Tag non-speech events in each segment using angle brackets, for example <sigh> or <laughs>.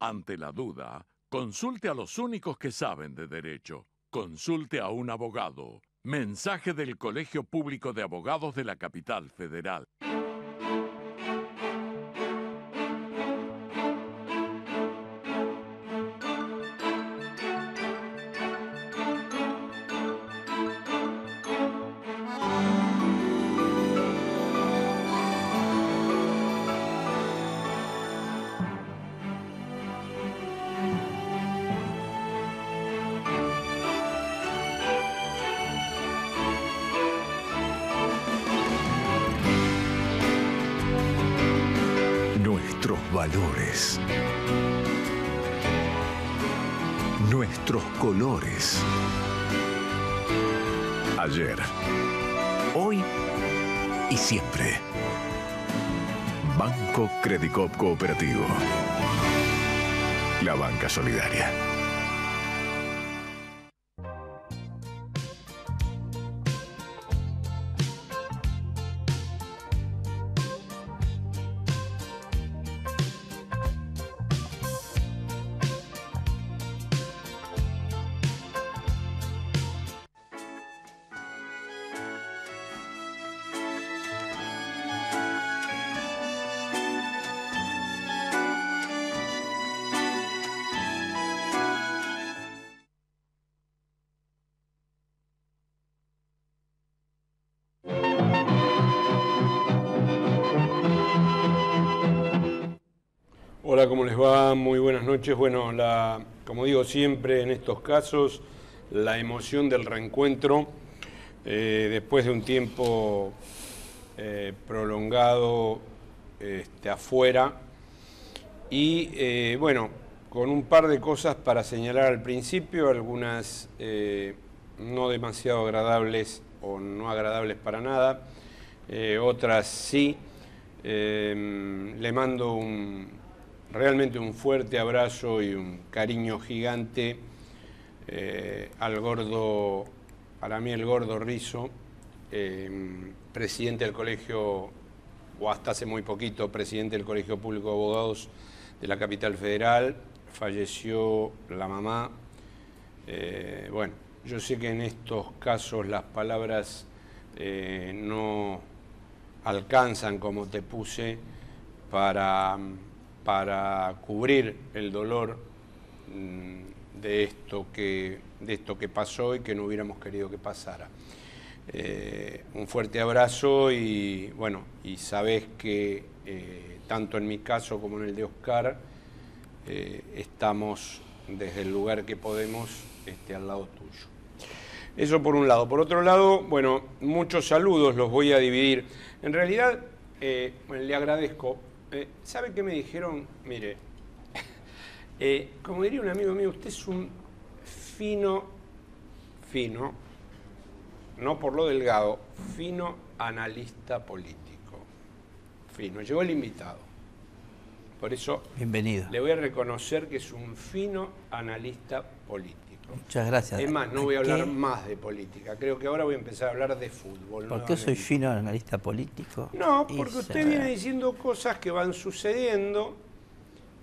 Ante la duda, consulte a los únicos que saben de derecho. Consulte a un abogado. Mensaje del Colegio Público de Abogados de la Capital Federal. Nuestros colores. Ayer, hoy y siempre. Banco Credicop Cooperativo. La banca solidaria. Hola, ¿cómo les va? Muy buenas noches. Bueno, como digo siempre en estos casos, la emoción del reencuentro, eh, después de un tiempo eh, prolongado este, afuera, y eh, bueno, con un par de cosas para señalar al principio, algunas no demasiado agradables o no agradables para nada, otras sí. le mando un, realmente un fuerte abrazo y un cariño gigante eh, al gordo, para mí el gordo Rizo, em, presidente del colegio, o hasta hace muy poquito, presidente del Colegio Público de Abogados de la Capital Federal, falleció la mamá. Eh, bueno, yo sé que en estos casos las palabras eh, no alcanzan, como te puse, para para cubrir el dolor mm, de, esto que, de esto que pasó y que no hubiéramos querido que pasara. Eh, un fuerte abrazo y bueno, y sabes que eh, tanto en mi caso como en el de Oscar eh, estamos desde el lugar que podemos este, al lado tuyo. Eso por un lado. Por otro lado, bueno, muchos saludos los voy a dividir. En realidad, le agradezco eh, ¿sabe qué me dijeron? Mire, <laughs> eh, como diría un amigo mío, usted es un fino, fino, no por lo delgado, fino analista político. Fino, llegó el invitado. Por eso Bienvenido. le voy a reconocer que es un fino analista político. Muchas gracias. Es más, no voy a hablar más de política. Creo que ahora voy a empezar a hablar de fútbol. ¿Por qué soy fino analista político? No, porque usted viene diciendo cosas que van sucediendo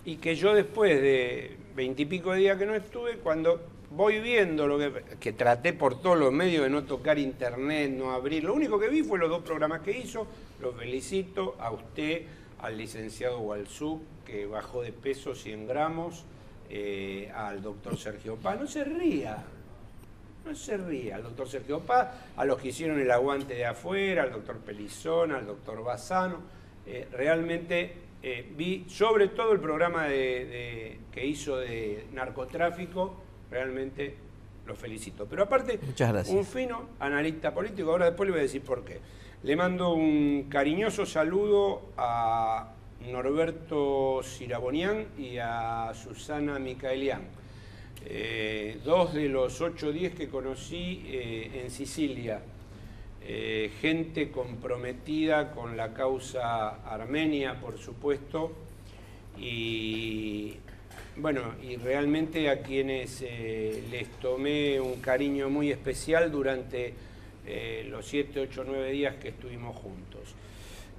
y que yo después de veintipico de días que no estuve, cuando voy viendo lo que, traté por todos los medios de no tocar internet, no abrir, lo único que vi fue los dos programas que hizo, los felicito a usted, al licenciado Walzú, que bajó de peso 100 gramos, eh, al doctor Sergio Paz. No se ría, no se ría. Al doctor Sergio Paz, a los que hicieron el aguante de afuera, al doctor Pelizón, al doctor Bazano. Eh, realmente eh, vi sobre todo el programa de, que hizo de narcotráfico, realmente lo felicito. Pero aparte, un fino analista político, ahora después le voy a decir por qué. Le mando un cariñoso saludo a Norberto Sirabonián y a Susana Micaelián, eh, dos de los ocho o diez que conocí eh, en Sicilia. Eh, gente comprometida con la causa armenia, por supuesto, y bueno, y realmente a quienes les tomé un cariño muy especial durante los siete, ocho, nueve días que estuvimos juntos.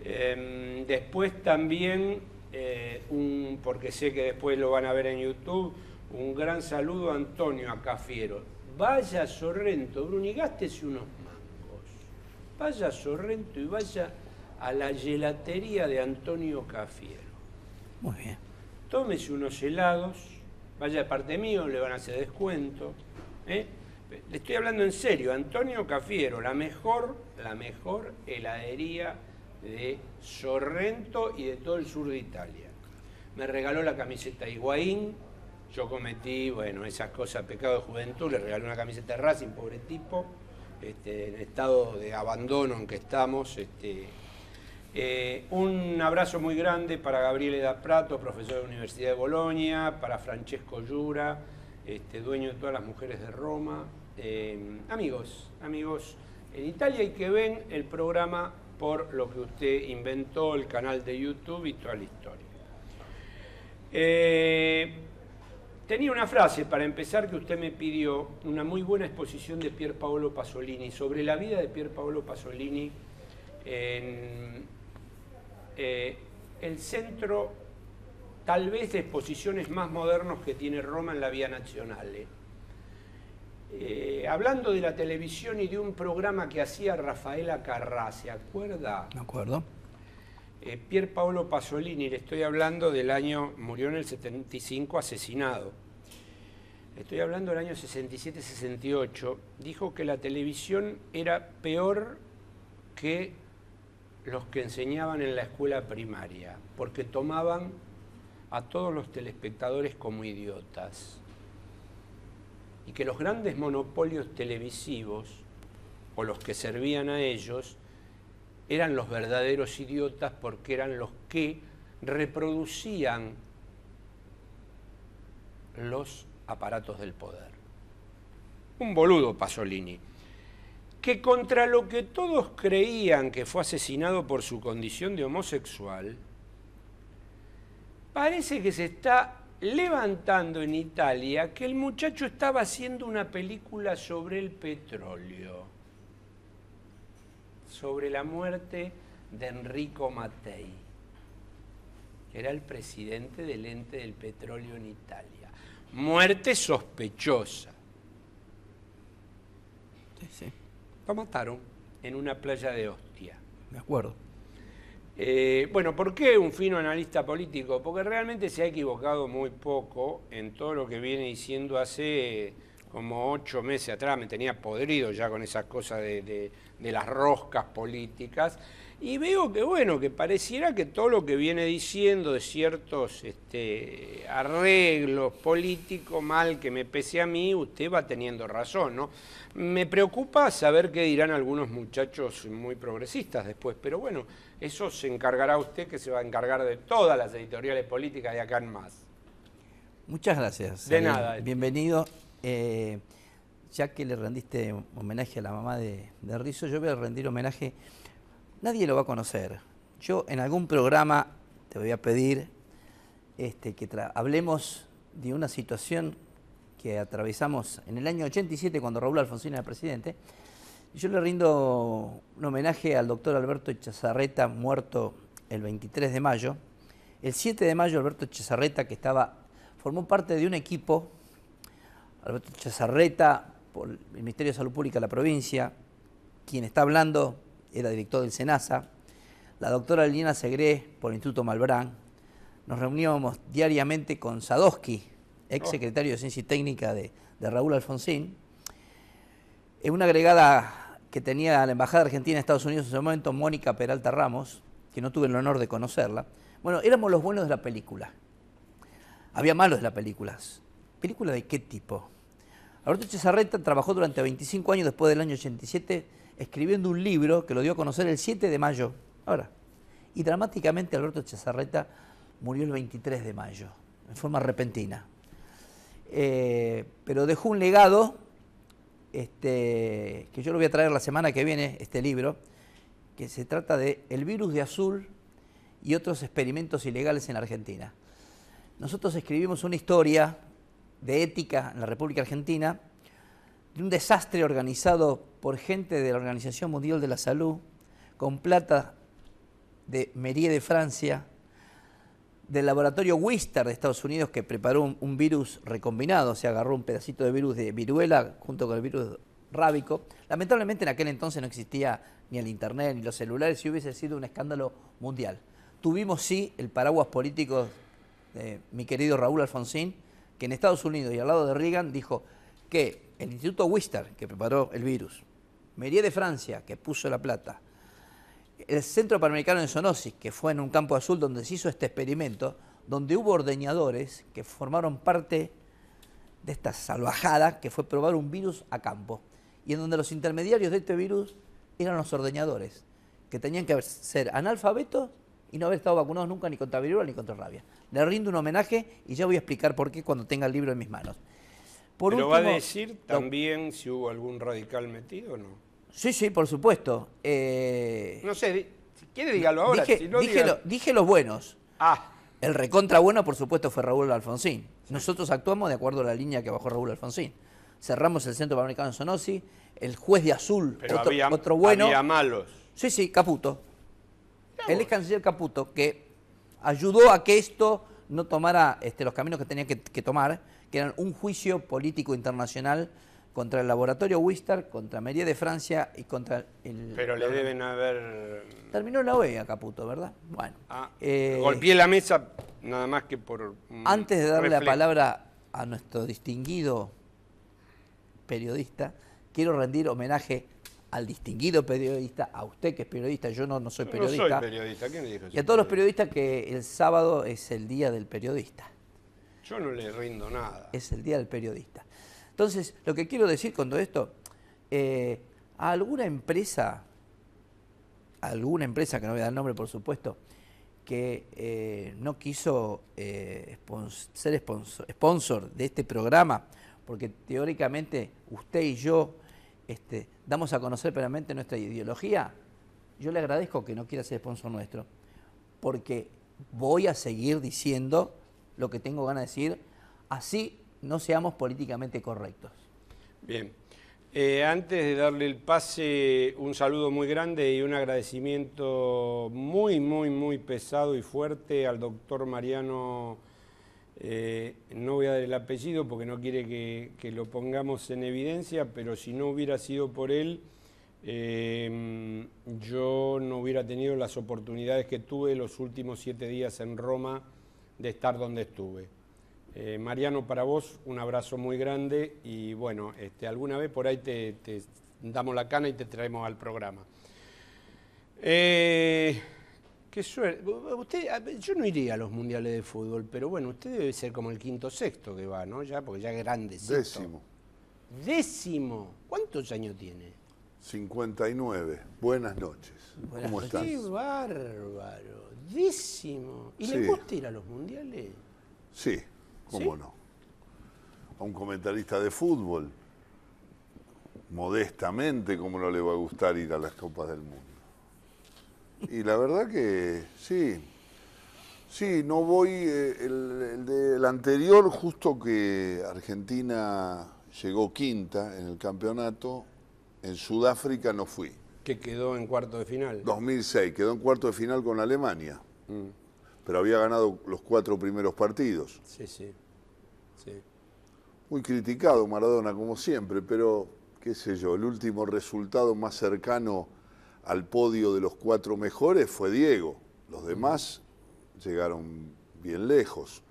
Em, después también, eh, un, porque sé que después lo van a ver en YouTube, un gran saludo a Antonio Cafiero. Vaya Sorrento, Bruni, gástese unos mangos. Vaya Sorrento y vaya a la gelatería de Antonio Cafiero. Muy bien. Tómese unos helados, vaya de parte mío, le van a hacer descuento. ¿eh? Le estoy hablando en serio, Antonio Cafiero, la mejor, la mejor heladería de Sorrento y de todo el sur de Italia. Me regaló la camiseta Higuaín, yo cometí, bueno, esas cosas, pecado de juventud, le regalé una camiseta de Racing, pobre tipo, este, en estado de abandono en que estamos. Este, eh, un abrazo muy grande para Gabriel Da Prato, profesor de la Universidad de Bolonia, para Francesco Llura, este, dueño de todas las mujeres de Roma. Eh, amigos, amigos en Italia y que ven el programa por lo que usted inventó, el canal de YouTube y toda la historia. Eh, tenía una frase para empezar que usted me pidió, una muy buena exposición de Pier Paolo Pasolini, sobre la vida de Pier Paolo Pasolini en eh, el centro tal vez de exposiciones más modernos que tiene Roma en la Vía Nazionale eh, hablando de la televisión y de un programa que hacía Rafaela Carrá, ¿se acuerda? Me acuerdo. Eh, Pier Paolo Pasolini, le estoy hablando del año, murió en el 75 asesinado. Estoy hablando del año 67-68. Dijo que la televisión era peor que los que enseñaban en la escuela primaria, porque tomaban a todos los telespectadores como idiotas y que los grandes monopolios televisivos o los que servían a ellos eran los verdaderos idiotas porque eran los que reproducían los aparatos del poder. Un boludo Pasolini, que contra lo que todos creían que fue asesinado por su condición de homosexual, parece que se está levantando en Italia que el muchacho estaba haciendo una película sobre el petróleo, sobre la muerte de Enrico Mattei, que era el presidente del ente del petróleo en Italia. Muerte sospechosa. Sí, sí. Lo mataron en una playa de hostia. De acuerdo. Eh, bueno, ¿por qué un fino analista político? Porque realmente se ha equivocado muy poco en todo lo que viene diciendo hace como ocho meses atrás, me tenía podrido ya con esas cosas de de las roscas políticas, y veo que, bueno, que pareciera que todo lo que viene diciendo de ciertos este, arreglos políticos, mal que me pese a mí, usted va teniendo razón, ¿no? Me preocupa saber qué dirán algunos muchachos muy progresistas después, pero bueno, eso se encargará usted, que se va a encargar de todas las editoriales políticas de acá en más. Muchas gracias. De nada. Bienvenido. Eh, ya que le rendiste homenaje a la mamá de, de Rizzo, yo voy a rendir homenaje. Nadie lo va a conocer. Yo en algún programa te voy a pedir este, que hablemos de una situación que atravesamos en el año 87 cuando Raúl Alfonsín era presidente. Yo le rindo un homenaje al doctor Alberto Chazarreta, muerto el 23 de mayo. El 7 de mayo Alberto Chazarreta, que estaba, formó parte de un equipo, Alberto Chazarreta, por el Ministerio de Salud Pública de la provincia. Quien está hablando era director del SENASA. La doctora Liliana Segré, por el Instituto Malbrán. Nos reuníamos diariamente con Sadosky, ex secretario de Ciencia y Técnica de, Raúl Alfonsín. En una agregada que tenía la Embajada Argentina en Estados Unidos en ese momento, Mónica Peralta Ramos, que no tuve el honor de conocerla. Bueno, éramos los buenos de la película. Había malos de la películas. ¿Película de qué tipo? Alberto Chesarreta trabajó durante 25 años después del año 87 escribiendo un libro que lo dio a conocer el 7 de mayo. Ahora, y dramáticamente Alberto Chesarreta murió el 23 de mayo, en forma repentina. Eh, pero dejó un legado, este, que yo lo voy a traer la semana que viene, este libro, que se trata de El virus de azul y otros experimentos ilegales en Argentina. Nosotros escribimos una historia de ética en la República Argentina, de un desastre organizado por gente de la Organización Mundial de la Salud, con plata de Merie de Francia, del laboratorio Wister de Estados Unidos que preparó un, virus recombinado, se agarró un pedacito de virus de viruela junto con el virus rábico. Lamentablemente en aquel entonces no existía ni el internet ni los celulares y hubiese sido un escándalo mundial. Tuvimos sí el paraguas político de mi querido Raúl Alfonsín, que en Estados Unidos y al lado de Reagan dijo que el Instituto Wister, que preparó el virus, Merier de Francia, que puso la plata, el Centro Panamericano de Zoonosis, que fue en un campo azul donde se hizo este experimento, donde hubo ordeñadores que formaron parte de esta salvajada que fue probar un virus a campo, y en donde los intermediarios de este virus eran los ordeñadores, que tenían que ser analfabetos y no haber estado vacunados nunca ni contra viruela ni contra rabia. Le rindo un homenaje y ya voy a explicar por qué cuando tenga el libro en mis manos. Por ¿Pero va a decir también si hubo algún radical metido o no? Sí, sí, por supuesto. Eh, no sé, quiere dígalo ahora. Dije, los buenos. Ah. El recontra bueno, por supuesto, fue Raúl Alfonsín. Nosotros actuamos de acuerdo a la línea que bajó Raúl Alfonsín. Cerramos el Centro Panamericano en Sonosi, el juez de azul, otro, otro bueno. Había malos. Sí, sí, Caputo el es canciller Caputo, que ayudó a que esto no tomara este, los caminos que tenía que, tomar, que eran un juicio político internacional contra el laboratorio Wistar, contra María de Francia y contra el... Pero le deben haber... Terminó la OEA, Caputo, ¿verdad? Bueno. Ah, eh, golpeé la mesa nada más que por... Antes de darle la palabra a nuestro distinguido periodista, quiero rendir homenaje al distinguido periodista, a usted que es periodista, yo no, soy periodista. no soy periodista, ¿quién dijo Y a todos los periodistas que el sábado es el día del periodista. Yo no le rindo nada. Es el día del periodista. Entonces, lo que quiero decir con todo esto, eh, a alguna empresa, alguna empresa, que no voy a dar nombre por supuesto, que eh, no quiso eh, ser sponsor, de este programa, porque teóricamente usted y yo este, damos a conocer plenamente nuestra ideología, yo le agradezco que no quiera ser sponsor nuestro, porque voy a seguir diciendo lo que tengo ganas de decir, así no seamos políticamente correctos. Bien. Eh, antes de darle el pase, un saludo muy grande y un agradecimiento muy, muy, muy pesado y fuerte al doctor Mariano eh, no voy a dar el apellido porque no quiere que, lo pongamos en evidencia, pero si no hubiera sido por él, eh, yo no hubiera tenido las oportunidades que tuve los últimos siete días en Roma de estar donde estuve. Eh, Mariano, para vos un abrazo muy grande y bueno, este, alguna vez por ahí te, damos la cana y te traemos al programa. Usted, yo no iría a los mundiales de fútbol, pero bueno, usted debe ser como el quinto sexto que va, ¿no? Ya, porque ya grandecito. Décimo. Décimo. ¿Cuántos años tiene? 59. Buenas noches. ¿Cómo estás? Qué bárbaro. Décimo. ¿Y le gusta ir a los mundiales? Sí, cómo no. A un comentarista de fútbol, modestamente, ¿cómo no le va a gustar ir a las Copas del Mundo? Y la verdad que sí. Sí, no voy. Eh, el, anterior, justo que Argentina llegó quinta en el campeonato, en Sudáfrica no fui. Que quedó en cuarto de final. 2006, quedó en cuarto de final con Alemania. Mm. Pero había ganado los cuatro primeros partidos. Sí, sí. sí. Muy criticado Maradona, como siempre, pero qué sé yo, el último resultado más cercano al podio de los cuatro mejores fue Diego. Los demás llegaron bien lejos.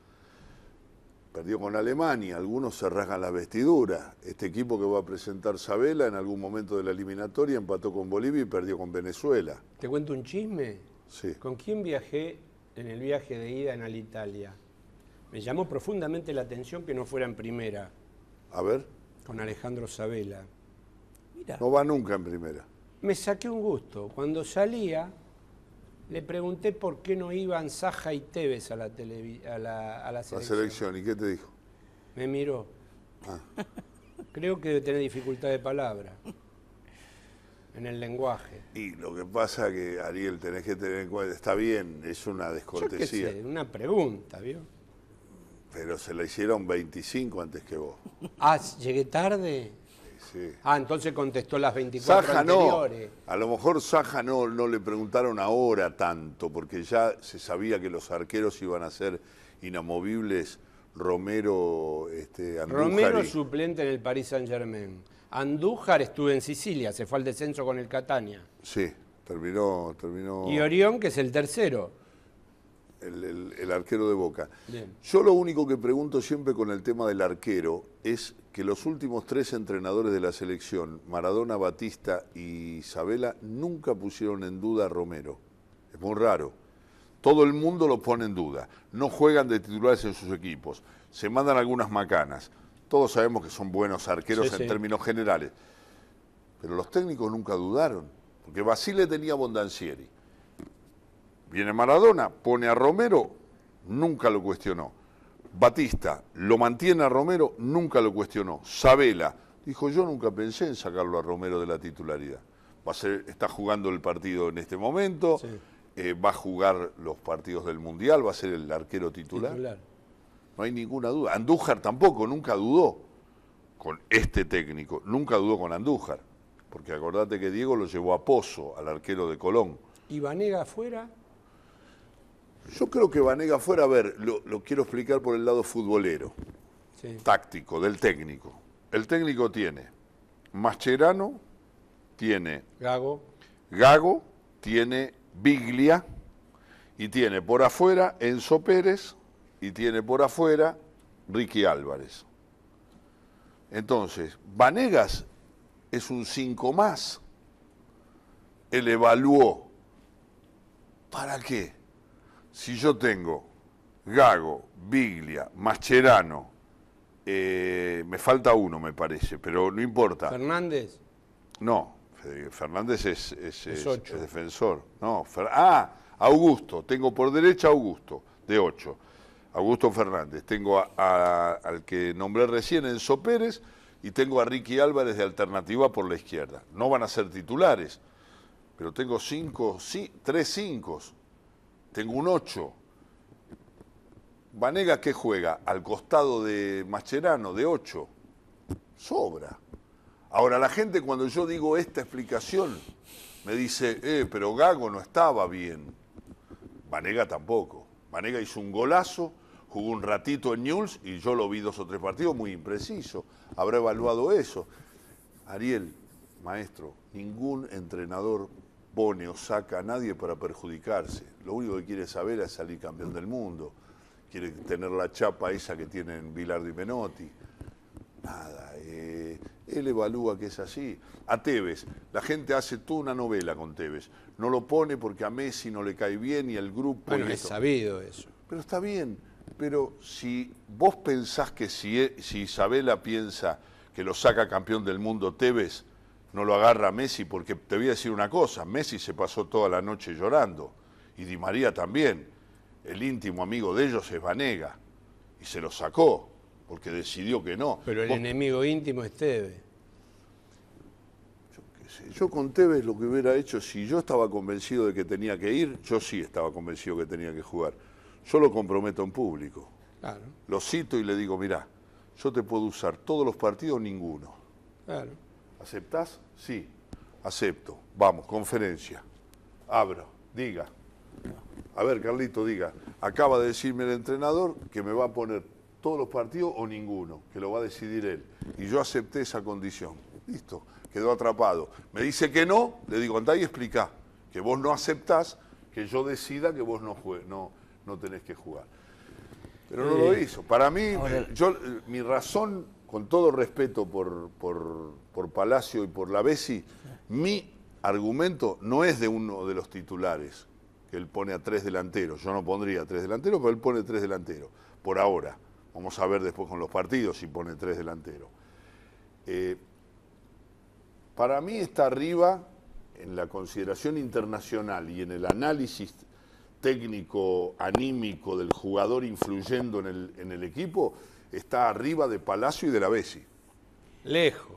Perdió con Alemania, algunos se rasgan la vestidura. Este equipo que va a presentar Sabela en algún momento de la eliminatoria empató con Bolivia y perdió con Venezuela. ¿Te cuento un chisme? Sí. ¿Con quién viajé en el viaje de ida en Alitalia? Me llamó profundamente la atención que no fuera en primera. A ver. Con Alejandro Sabela. Mira. No va nunca en primera me saqué un gusto. Cuando salía, le pregunté por qué no iban Saja y Tevez a la, a la, selección. ¿y qué te dijo? Me miró. Ah. Creo que debe tener dificultad de palabra en el lenguaje. Y lo que pasa que, Ariel, tenés que tener en cuenta, está bien, es una descortesía. Yo una pregunta, ¿vio? Pero se la hicieron 25 antes que vos. Ah, llegué tarde. Ah, entonces contestó las 24 anteriores. A lo mejor Saja no, no le preguntaron ahora tanto, porque ya se sabía que los arqueros iban a ser inamovibles Romero este, Romero suplente en el Paris Saint Germain. Andújar estuvo en Sicilia, se fue al descenso con el Catania. Sí, terminó, terminó. Y Orión, que es el tercero. El, arquero de Boca. Yo lo único que pregunto siempre con el tema del arquero es que los últimos tres entrenadores de la selección, Maradona, Batista y Isabela, nunca pusieron en duda a Romero. Es muy raro. Todo el mundo lo pone en duda. No juegan de titulares en sus equipos. Se mandan algunas macanas. Todos sabemos que son buenos arqueros en términos generales. Pero los técnicos nunca dudaron. Porque Basile tenía Bondancieri. Viene Maradona, pone a Romero, nunca lo cuestionó. Batista lo mantiene a Romero, nunca lo cuestionó. Sabela dijo, yo nunca pensé en sacarlo a Romero de la titularidad. Va a ser, está jugando el partido en este momento, eh, va a jugar los partidos del Mundial, va a ser el arquero titular. titular. No hay ninguna duda. Andújar tampoco, nunca dudó con este técnico, nunca dudó con Andújar, porque acordate que Diego lo llevó a Pozo, al arquero de Colón. ¿Y Vanega afuera? Yo creo que Vanegas fuera, a ver, lo, quiero explicar por el lado futbolero, táctico, del técnico. El técnico tiene Macherano, tiene Gago, Gago tiene Biglia y tiene por afuera Enzo Pérez y tiene por afuera Ricky Álvarez. Entonces, Vanegas es un 5 más. Él evaluó. ¿Para qué? si yo tengo Gago, Biglia, Mascherano, eh, me falta uno, me parece, pero no importa. ¿Fernández? No, Fernández es, es, defensor. No, ah, Augusto, tengo por derecha Augusto, de ocho. Augusto Fernández, tengo al que nombré recién, Enzo Pérez, y tengo a Ricky Álvarez de alternativa por la izquierda. No van a ser titulares, pero tengo cinco, sí, tres cinco tengo un 8. Vanega, ¿qué juega? Al costado de Macherano, de 8. Sobra. Ahora, la gente cuando yo digo esta explicación, me dice, eh, pero Gago no estaba bien. Vanega tampoco. Vanega hizo un golazo, jugó un ratito en News y yo lo vi dos o tres partidos muy impreciso. Habrá evaluado eso. Ariel, maestro, ningún entrenador pone o saca a nadie para perjudicarse. Lo único que quiere saber es salir campeón del mundo. Quiere tener la chapa esa que tienen Bilardo y Menotti. Nada, eh, él evalúa que es así. A Tevez, la gente hace toda una novela con Tevez. No lo pone porque a Messi no le cae bien y al grupo... Bueno, es sabido eso. Pero está bien, pero si vos pensás que si, si Isabela piensa que lo saca campeón del mundo Tevez, no lo agarra Messi, porque te voy a decir una cosa, Messi se pasó toda la noche llorando, y Di María también, el íntimo amigo de ellos es Vanega, y se lo sacó, porque decidió que no. Pero el enemigo íntimo es Tevez. Yo, con Tevez lo que hubiera hecho, si yo estaba convencido de que tenía que ir, yo sí estaba convencido que tenía que jugar. Yo lo comprometo en público. Claro. Lo cito y le digo, mirá, yo te puedo usar todos los partidos, ninguno. Claro. ¿Aceptás? Sí, acepto. Vamos, conferencia. Abro, diga. A ver, Carlito, diga. Acaba de decirme el entrenador que me va a poner todos los partidos o ninguno, que lo va a decidir él. Y yo acepté esa condición. Listo, quedó atrapado. Me dice que no, le digo, andá y explica que vos no aceptás que yo decida que vos no, no, no tenés que jugar. Pero no lo eh, hizo. Para mí, yo, eh, mi razón con todo respeto por, Palacio y por la Bessi, mi argumento no es de uno de los titulares, que él pone a tres delanteros. Yo no pondría a tres delanteros, pero él pone tres delanteros, por ahora. Vamos a ver después con los partidos si pone tres delanteros. Eh, para mí está arriba en la consideración internacional y en el análisis técnico, anímico del jugador influyendo en el, en el equipo, está arriba de Palacio y de la Bessi. Lejos.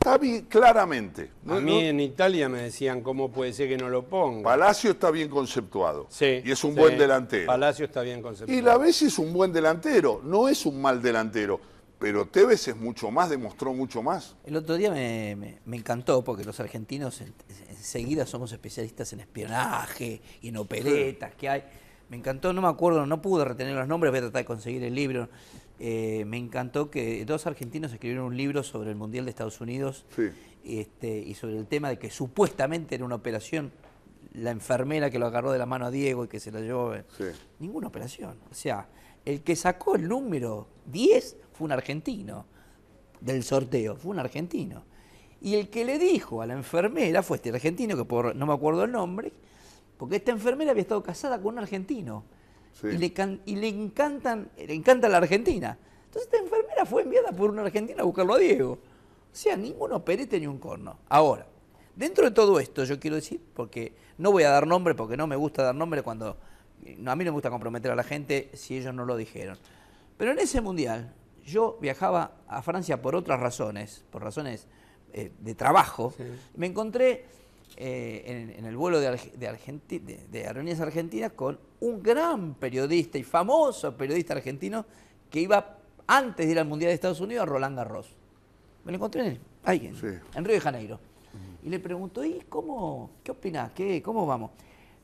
Está bien, claramente. A mí en Italia me decían, ¿cómo puede ser que no lo ponga? Palacio está bien conceptuado. Sí. Y es un buen delantero. Palacio está bien conceptuado. Y la Bessi es un buen delantero, no es un mal delantero. Pero Tevez es mucho más, demostró mucho más. El otro día me, encantó porque los argentinos enseguida somos especialistas en espionaje y en operetas que hay. Me encantó, no me acuerdo, no pude retener los nombres, voy a tratar de conseguir el libro. Eh, me encantó que dos argentinos escribieron un libro sobre el Mundial de Estados Unidos este, y sobre el tema de que supuestamente era una operación la enfermera que lo agarró de la mano a Diego y que se la llevó. Eh, ninguna operación. O sea, el que sacó el número 10 fue un argentino del sorteo, fue un argentino. Y el que le dijo a la enfermera fue este argentino, que por, no me acuerdo el nombre, porque esta enfermera había estado casada con un argentino y, le encantan, le encanta la Argentina. Entonces esta enfermera fue enviada por una argentina a buscarlo a Diego. O sea, ninguno perete ni un corno. Ahora, dentro de todo esto yo quiero decir, porque no voy a dar nombre, porque no me gusta dar nombre cuando... A mí no me gusta comprometer a la gente si ellos no lo dijeron. Pero en ese mundial yo viajaba a Francia por otras razones, por razones eh, de trabajo. Me encontré eh, en, el vuelo de, Arge, de, Argentinas con un gran periodista y famoso periodista argentino que iba antes de ir al Mundial de Estados Unidos a Roland Garros. Me lo encontré en, él ahí, en, Río de Janeiro. Y le pregunto, ¿y cómo? ¿Qué opinás? ¿Qué, ¿Cómo vamos?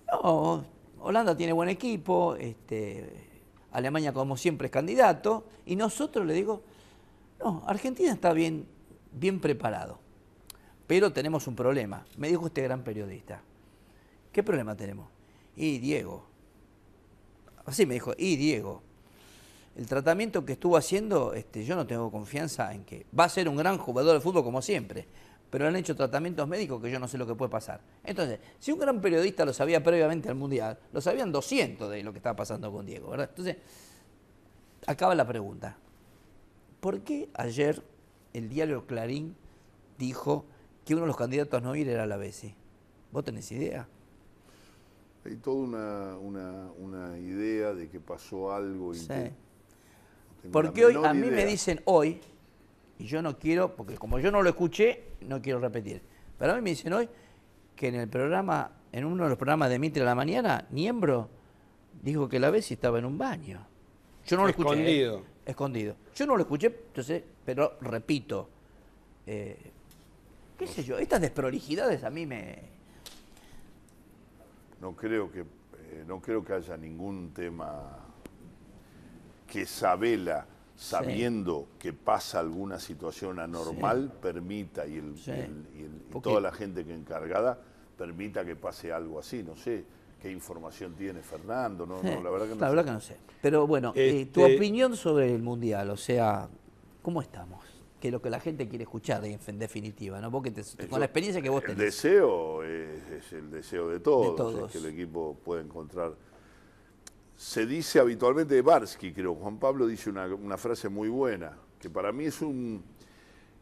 No, Holanda tiene buen equipo, este, Alemania como siempre es candidato, y nosotros le digo, no, Argentina está bien, bien preparado. Pero tenemos un problema, me dijo este gran periodista. ¿Qué problema tenemos? Y Diego. Así me dijo, y Diego. El tratamiento que estuvo haciendo, este, yo no tengo confianza en que va a ser un gran jugador de fútbol como siempre, pero han hecho tratamientos médicos que yo no sé lo que puede pasar. Entonces, si un gran periodista lo sabía previamente al Mundial, lo sabían 200 de lo que estaba pasando con Diego, ¿verdad? Entonces, acaba la pregunta. ¿Por qué ayer el diario Clarín dijo que uno de los candidatos a no ir era la Bessi. ¿Vos tenés idea? Hay toda una, idea de que pasó algo. Y porque hoy a mí me dicen hoy, y yo no quiero, porque como yo no lo escuché, no quiero repetir. Pero a mí me dicen hoy que en el programa, en uno de los programas de Mitre a la mañana, miembro dijo que la Bessi estaba en un baño. Yo no lo escuché. ¿eh? Escondido. escondido. Yo no lo escuché, entonces, pero repito. Eh, qué sé yo, estas desprolijidades a mí me... No creo que, eh, no que haya ningún tema que Sabela, sabiendo que pasa alguna situación anormal, permita, y, toda la gente que encargada, permita que pase algo así, no sé qué información tiene Fernando, no, la verdad que no sé. Pero bueno, eh, tu este- opinión sobre el Mundial, o sea, ¿cómo estamos? que lo que la gente quiere escuchar, en, definitiva, ¿no? con la experiencia que vos tenés. El deseo es, el deseo de todos, que el equipo pueda encontrar. Se dice habitualmente de Barsky, creo. Juan Pablo dice una, frase muy buena, que para mí es un,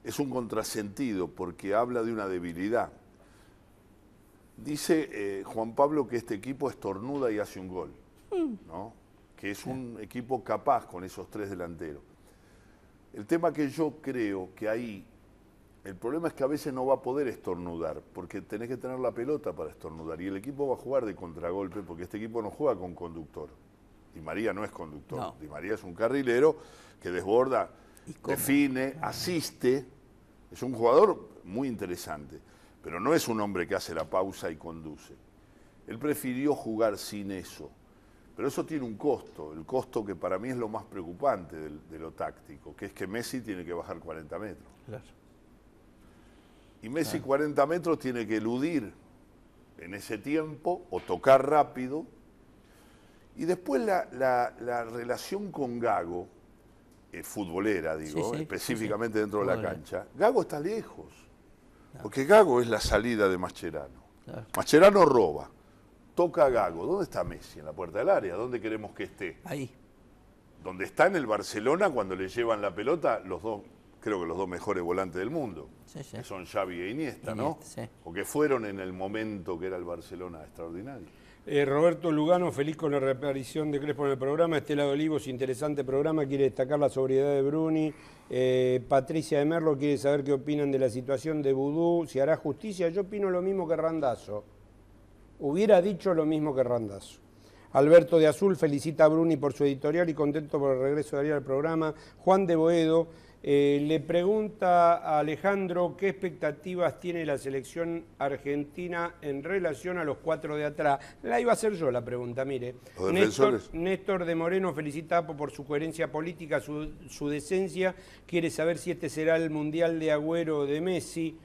es un contrasentido, porque habla de una debilidad. Dice eh, Juan Pablo que este equipo estornuda y hace un gol, mm. ¿no? Que es un equipo capaz con esos tres delanteros. El tema que yo creo que ahí, el problema es que a veces no va a poder estornudar, porque tenés que tener la pelota para estornudar. Y el equipo va a jugar de contragolpe, porque este equipo no juega con conductor. Di María no es conductor. Di María es un carrilero que desborda, define, asiste. Es un jugador muy interesante, pero no es un hombre que hace la pausa y conduce. Él prefirió jugar sin eso pero eso tiene un costo, el costo que para mí es lo más preocupante de, lo táctico, que es que Messi tiene que bajar 40 metros. Y Messi 40 metros tiene que eludir en ese tiempo o tocar rápido. Y después la, relación con Gago, eh, futbolera, digo, específicamente dentro de la cancha, Gago está lejos. Porque Gago es la salida de Mascherano. macherano Mascherano roba toca a Gago. ¿Dónde está Messi? En la puerta del área. ¿Dónde queremos que esté? Ahí. ¿Dónde está en el Barcelona cuando le llevan la pelota los dos, creo que los dos mejores volantes del mundo. Sí, sí. son Xavi e Iniesta, ¿no? Sí. O que fueron en el momento que era el Barcelona extraordinario. Eh, Roberto Lugano, feliz con la reaparición de Crespo en el programa. Estela de Olivos, interesante programa, quiere destacar la sobriedad de Bruni. Eh, Patricia de Merlo quiere saber qué opinan de la situación de Vudú, si hará justicia. Yo opino lo mismo que Randazo hubiera dicho lo mismo que Randazzo. Alberto de Azul felicita a Bruni por su editorial y contento por el regreso de Ariel al programa. Juan de Boedo eh, le pregunta a Alejandro qué expectativas tiene la selección argentina en relación a los cuatro de atrás. La iba a hacer yo la pregunta, mire. Néstor, Néstor, de Moreno felicita por su coherencia política, su, su decencia. Quiere saber si este será el Mundial de Agüero de Messi.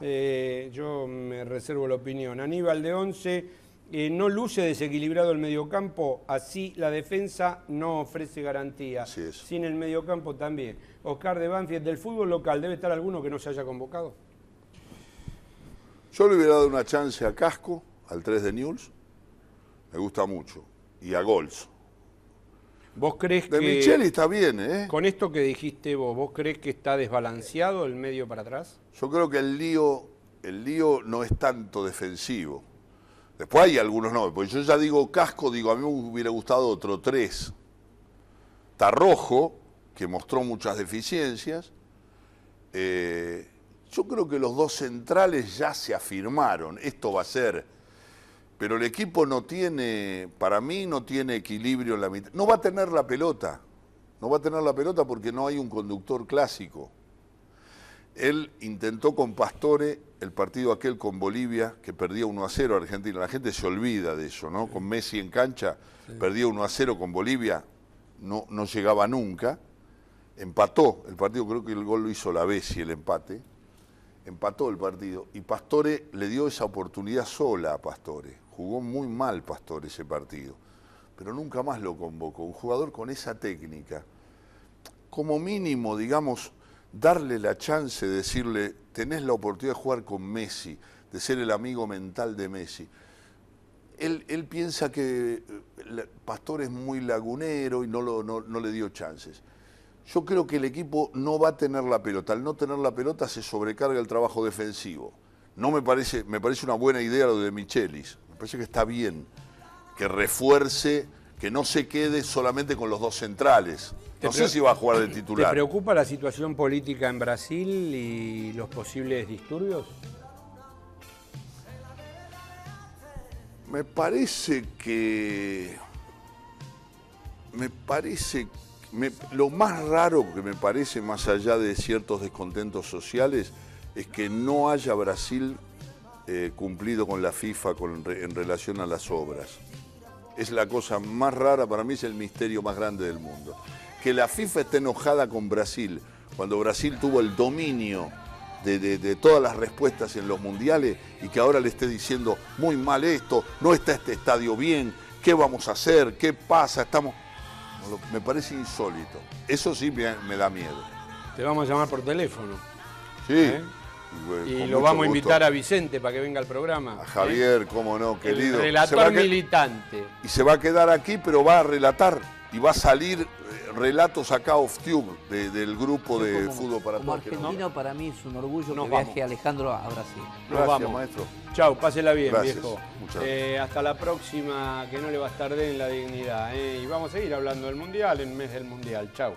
Eh, yo me reservo la opinión. Aníbal de 11 eh, no luce desequilibrado el mediocampo, así la defensa no ofrece garantía. Sin el mediocampo también. Oscar de Banfield, del fútbol local, ¿debe estar alguno que no se haya convocado? Yo le hubiera dado una chance a Casco, al 3 de News, me gusta mucho, y a Gols. ¿Vos crees de que. Micheli está bien, ¿eh? Con esto que dijiste vos, ¿vos crees que está desbalanceado el medio para atrás? Yo creo que el lío, el lío no es tanto defensivo. Después hay algunos nombres, porque yo ya digo casco, digo, a mí me hubiera gustado otro tres. Tarrojo, que mostró muchas deficiencias. Eh, yo creo que los dos centrales ya se afirmaron. Esto va a ser pero el equipo no tiene, para mí no tiene equilibrio en la mitad. No va a tener la pelota, no va a tener la pelota porque no hay un conductor clásico. Él intentó con Pastore el partido aquel con Bolivia, que perdía 1 a 0 Argentina. La gente se olvida de eso, ¿no? Con Messi en cancha, perdió perdía 1 a 0 con Bolivia, no, no llegaba nunca. Empató el partido, creo que el gol lo hizo la Bessi, el empate. Empató el partido. Y Pastore le dio esa oportunidad sola a Pastore. Jugó muy mal Pastor ese partido, pero nunca más lo convocó. Un jugador con esa técnica, como mínimo, digamos, darle la chance de decirle, tenés la oportunidad de jugar con Messi, de ser el amigo mental de Messi. Él, piensa que eh, Pastor es muy lagunero y no, le dio chances. Yo creo que el equipo no va a tener la pelota. Al no tener la pelota se sobrecarga el trabajo defensivo. No me parece, me parece una buena idea lo de Michelis parece que está bien que refuerce, que no se quede solamente con los dos centrales. No sé si va a jugar de <clears throat> titular. ¿Te preocupa la situación política en Brasil y los posibles disturbios? Me parece que. Me parece. lo más raro que me parece, más allá de ciertos descontentos sociales, es que no haya Brasil eh, cumplido con la FIFA en relación a las obras. Es la cosa más rara, para mí es el misterio más grande del mundo. Que la FIFA esté enojada con Brasil, cuando Brasil tuvo el dominio de, todas las respuestas en los mundiales y que ahora le esté diciendo muy mal esto, no está este estadio bien, ¿qué vamos a hacer? ¿Qué pasa? Estamos. Me parece insólito. Eso sí me, da miedo. Te vamos a llamar por teléfono. Sí. ¿Eh? y lo vamos a invitar a Vicente para que venga al programa. A ¿eh? Javier, como cómo no, querido. relator militante. Y se va a quedar aquí, pero va a relatar. Y va a salir eh, relatos acá off tube del grupo de fútbol para Como argentino para mí es un orgullo que viaje Alejandro a Brasil. Nos Gracias, vamos. maestro. Chau, pásela bien, viejo. Eh, hasta la próxima, que no le va a estar en la dignidad. Y vamos a seguir hablando del Mundial en mes del Mundial. Chau.